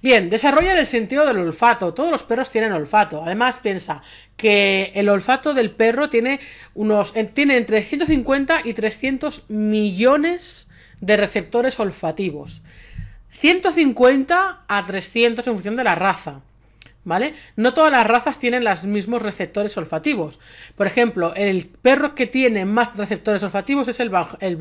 Bien, desarrolla el sentido del olfato. Todos los perros tienen olfato. Además, piensa que el olfato del perro tiene unos tiene entre 150 y 300 millones de receptores olfativos. 150 a 300 en función de la raza. ¿Vale? No todas las razas tienen los mismos receptores olfativos. Por ejemplo, el perro que tiene más receptores olfativos es el, el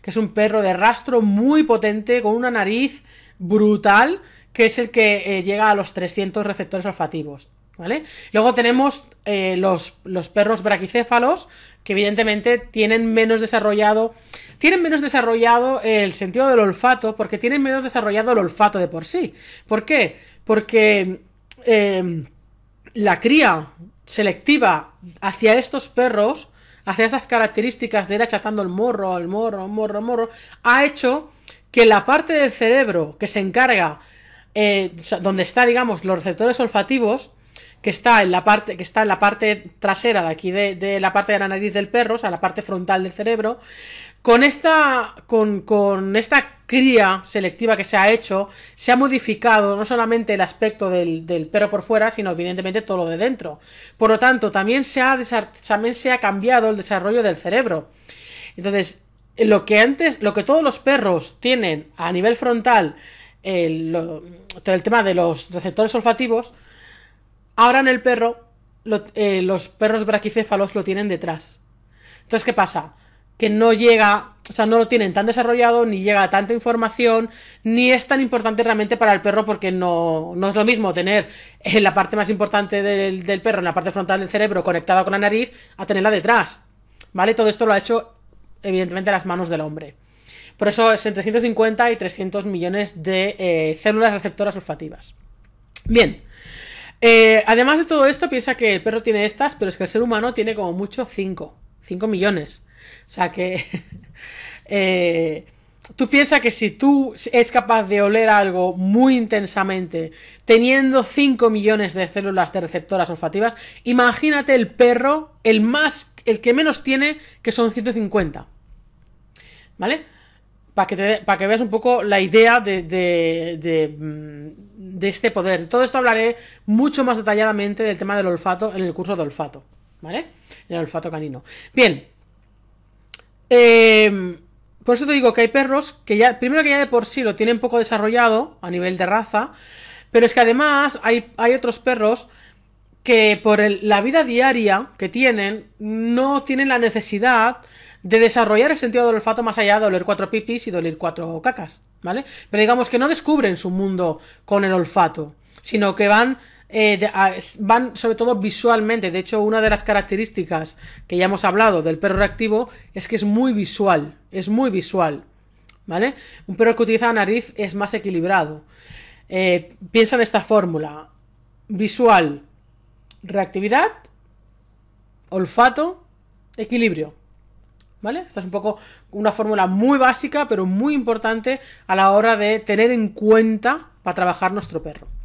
que es un perro de rastro muy potente, con una nariz brutal, que es el que eh, llega a los 300 receptores olfativos. ¿Vale? Luego tenemos eh, los, los, perros braquicéfalos, que evidentemente tienen menos desarrollado. Tienen menos desarrollado el sentido del olfato, porque tienen menos desarrollado el olfato de por sí. ¿Por qué? Porque em, la cría selectiva hacia estos perros, hacia estas características de ir achatando el morro, el morro, el morro, el morro, ha hecho que la parte del cerebro que se encarga, eh, donde está, digamos, los receptores olfativos, que está en la parte, que está en la parte trasera de aquí de, la parte de la nariz del perro, o sea, la parte frontal del cerebro, con esta, con, esta cría selectiva que se ha hecho, se ha modificado no solamente el aspecto del, perro por fuera, sino evidentemente todo lo de dentro. Por lo tanto, también se ha, también se ha cambiado el desarrollo del cerebro. Entonces, lo que antes, lo que todos los perros tienen a nivel frontal, el, tema de los receptores olfativos, ahora en el perro eh, los perros braquicéfalos lo tienen detrás. Entonces, ¿qué pasa? Que no llega, o sea, no lo tienen tan desarrollado, ni llega tanta información, ni es tan importante realmente para el perro porque no, no es lo mismo tener eh, la parte más importante del, del perro en la parte frontal del cerebro conectada con la nariz a tenerla detrás. ¿Vale? Todo esto lo ha hecho evidentemente las manos del hombre. Por eso es entre 150 y 300 millones de eh, células receptoras olfativas. Bien. Eh, además de todo esto, piensa que el perro tiene estas, pero es que el ser humano tiene como mucho 5. 5 millones. O sea que. Eh, tú piensas que si tú es capaz de oler algo muy intensamente, teniendo 5 millones de células de receptoras olfativas, imagínate el perro, el más, el que menos tiene, que son 150. ¿vale? Para que, que veas un poco la idea de, mm, este poder. todo esto hablaré mucho más detalladamente del tema del olfato en el curso de olfato, ¿vale? el olfato canino. Bien. Em, por eso te digo que hay perros que ya, primero que ya de por sí lo tienen poco desarrollado a nivel de raza, pero es que además hay, otros perros que por la vida diaria que tienen no tienen la necesidad de desarrollar el sentido del olfato más allá de oler cuatro pipis y doler oler cuatro cacas, ¿vale? Pero digamos que no descubren su mundo con el olfato, sino que van eh, van sobre todo visualmente. De hecho, una de las características que ya hemos hablado del perro reactivo es que es muy visual, es muy visual, ¿vale? Un perro que utiliza nariz es más equilibrado. Eh, piensa en esta fórmula: visual, reactividad, olfato, equilibrio. ¿Vale? Esta es un poco una fórmula muy básica, pero muy importante a la hora de tener en cuenta para trabajar nuestro perro.